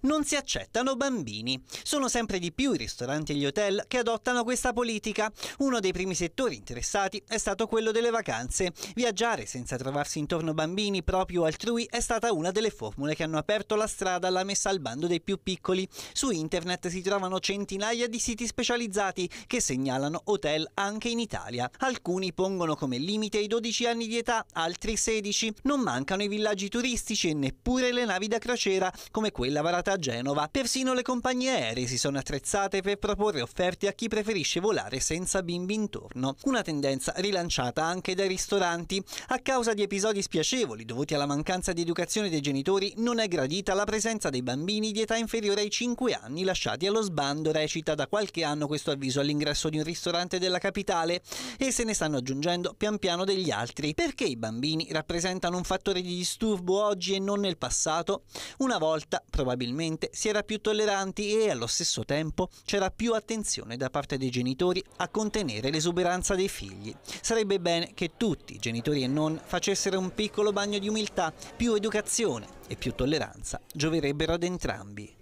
Non si accettano bambini. Sono sempre di più i ristoranti e gli hotel che adottano questa politica. Uno dei primi settori interessati è stato quello delle vacanze. Viaggiare senza trovarsi intorno bambini proprio altrui è stata una delle formule che hanno aperto la strada alla messa al bando dei più piccoli. Su internet si trovano centinaia di siti specializzati che segnalano hotel anche in Italia. Alcuni pongono come limite i 12 anni di età, altri 16. Non mancano i villaggi turistici e neppure le navi da crociera come quella varata a Genova. Persino le compagnie aeree si sono attrezzate per proporre offerte a chi preferisce volare senza bimbi intorno. Una tendenza rilanciata anche dai ristoranti. A causa di episodi spiacevoli dovuti alla mancanza di educazione dei genitori, non è gradita la presenza dei bambini di età inferiore ai 5 anni lasciati allo sbando, recita da qualche anno questo avviso all'ingresso di un ristorante della capitale e se ne stanno aggiungendo pian piano degli altri. Perché i bambini rappresentano un fattore di disturbo oggi e non nel passato? Una volta, probabilmente, probabilmente si era più tolleranti e allo stesso tempo c'era più attenzione da parte dei genitori a contenere l'esuberanza dei figli. Sarebbe bene che tutti, genitori e non, facessero un piccolo bagno di umiltà, più educazione e più tolleranza gioverebbero ad entrambi.